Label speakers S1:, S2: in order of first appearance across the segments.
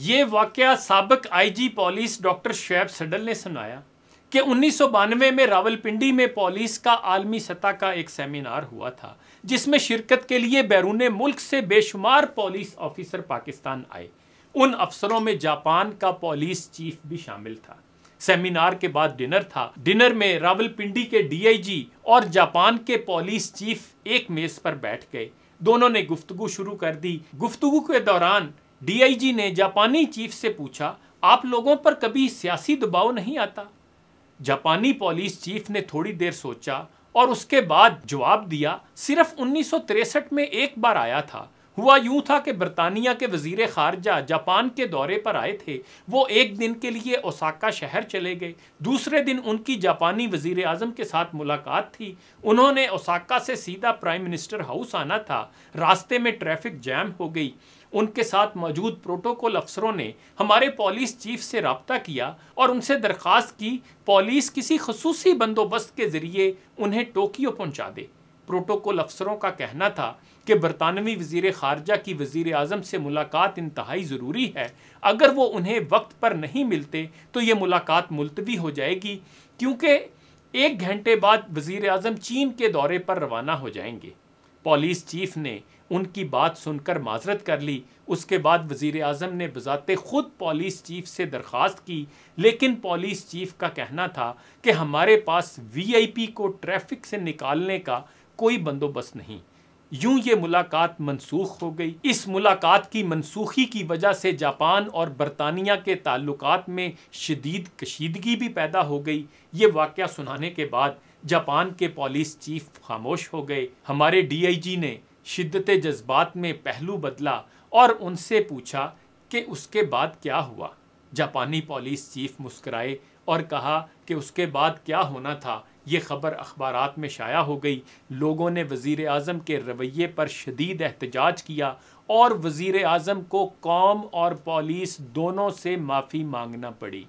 S1: ये वाक्य सबक आईजी पुलिस डॉक्टर शुएब सडल ने सुनाया कि उन्नीस में रावलपिंडी में पुलिस का आलमी सतह का एक सेमिनार हुआ था जिसमें शिरकत के लिए बैरून मुल्क से बेशुमार पुलिस ऑफिसर पाकिस्तान आए उन अफसरों में जापान का पुलिस चीफ भी शामिल था सेमिनार के बाद डिनर था डिनर में रावलपिंडी के डीआईजी और जापान के पुलिस चीफ एक मेज पर बैठ गए दोनों ने गुफ्तगु शुरू कर दी गुफ्तगु के दौरान डीआईजी ने जापानी चीफ से पूछा आप लोगों पर कभी सियासी दबाव नहीं आता जापानी पुलिस चीफ ने थोड़ी देर सोचा और उसके बाद जवाब दिया सिर्फ उन्नीस में एक बार आया था हुआ यूं था कि बरतानिया के वजीर खारजा जापान के दौरे पर आए थे वो एक दिन के लिए ओसाका शहर चले गए दूसरे दिन उनकी जापानी वजीर अजम के साथ मुलाकात थी उन्होंने ओसाका से सीधा प्राइम मिनिस्टर हाउस आना था रास्ते में ट्रैफिक जैम हो गई उनके साथ मौजूद प्रोटोकॉल अफसरों ने हमारे पुलिस चीफ से रबता किया और उनसे दरख्वास्त की पुलिस किसी खसूसी बंदोबस्त के ज़रिए उन्हें टोक्यो पहुँचा दे प्रोटोकॉल अफसरों का कहना था कि बरतानवी वजीर खारजा की वजीर अजम से मुलाकात इंतहाई ज़रूरी है अगर वो उन्हें वक्त पर नहीं मिलते तो ये मुलाकात मुलतवी हो जाएगी क्योंकि एक घंटे बाद वजीर अजम चीन के दौरे पर रवाना हो जाएंगे पुलिस चीफ ने उनकी बात सुनकर माजरत कर ली उसके बाद वजीर अजम ने बजाते ख़ुद पुलिस चीफ से दरख्वास्त की लेकिन पुलिस चीफ का कहना था कि हमारे पास वी आई पी को ट्रैफिक से निकालने का कोई बंदोबस्त नहीं यूं ये मुलाकात मनसूख हो गई इस मुलाकात की मनसूखी की वजह से जापान और बरतानिया के ताल्लुक में शदीद कशीदगी भी पैदा हो गई ये वाक़ सुनाने के बाद जापान के पॉलिस चीफ खामोश हो गए हमारे डी आई जी ने शिद्दत जज्बात में पहलू बदला और उनसे पूछा कि उसके बाद क्या हुआ जापानी पॉलिस चीफ मुस्कराए और कहा कि उसके बाद क्या होना था ये खबर अखबार में शाया हो गई लोगों ने वजीर अजम के रवैये पर शदीद एहतजाज किया और वज़ी अजम को कौम और पॉलिस दोनों से माफ़ी मांगना पड़ी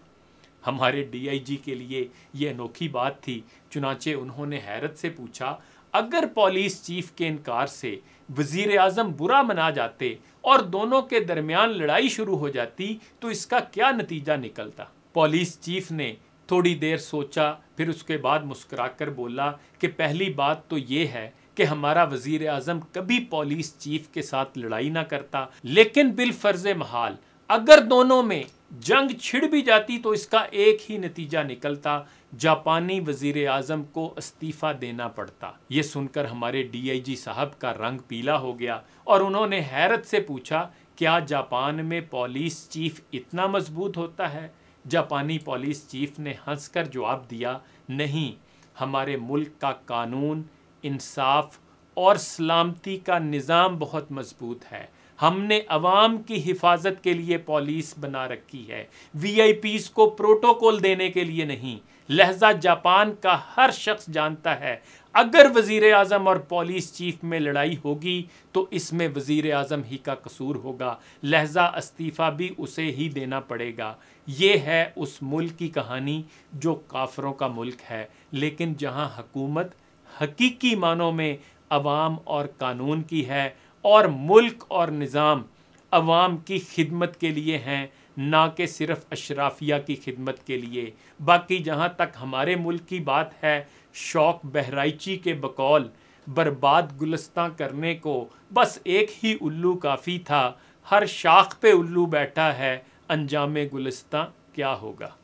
S1: हमारे डी आई जी के लिए यह अनोखी बात थी चुनाचे उन्होंने हैरत से पूछा अगर पॉलिस चीफ के इनकार से वजीर अजम बुरा मना जाते और दोनों के दरमियान लड़ाई शुरू हो जाती तो इसका क्या नतीजा निकलता पॉलिस चीफ ने थोड़ी देर सोचा फिर उसके बाद मुस्कराकर बोला कि पहली बात तो ये है कि हमारा वज़ी अजम कभी पोलिस चीफ के साथ लड़ाई ना करता लेकिन बिलफर्ज महाल अगर दोनों में जंग छिड़ भी जाती तो इसका एक ही नतीजा निकलता जापानी वजीर आजम को इस्तीफ़ा देना पड़ता ये सुनकर हमारे डीआईजी साहब का रंग पीला हो गया और उन्होंने हैरत से पूछा क्या जापान में पोलिस चीफ इतना मजबूत होता है जापानी पुलिस चीफ ने हंसकर जवाब दिया नहीं हमारे मुल्क का कानून इंसाफ और सलामती का निज़ाम बहुत मजबूत है हमने अवाम की हिफाजत के लिए पॉलिस बना रखी है वीआईपीस को प्रोटोकॉल देने के लिए नहीं लहजा जापान का हर शख्स जानता है अगर वजीर अजम और पॉलिस चीफ में लड़ाई होगी तो इसमें वजीर अजम ही का कसूर होगा लहजा इस्तीफ़ा भी उसे ही देना पड़ेगा ये है उस मुल्क की कहानी जो काफरों का मुल्क है लेकिन जहाँ हकूमत हकीकी मानों में अवाम और कानून की है और मुल्क और निज़ाम अवाम की खिदमत के लिए हैं ना कि सिर्फ अशराफिया की खिदमत के लिए बाकी जहाँ तक हमारे मुल्क की बात है शौक बहराइची के बकौल बर्बाद गुलस्तां करने को बस एक ही उल्लू काफ़ी था हर शाख पे उल्लू बैठा है अनजाम गुलस्तां क्या होगा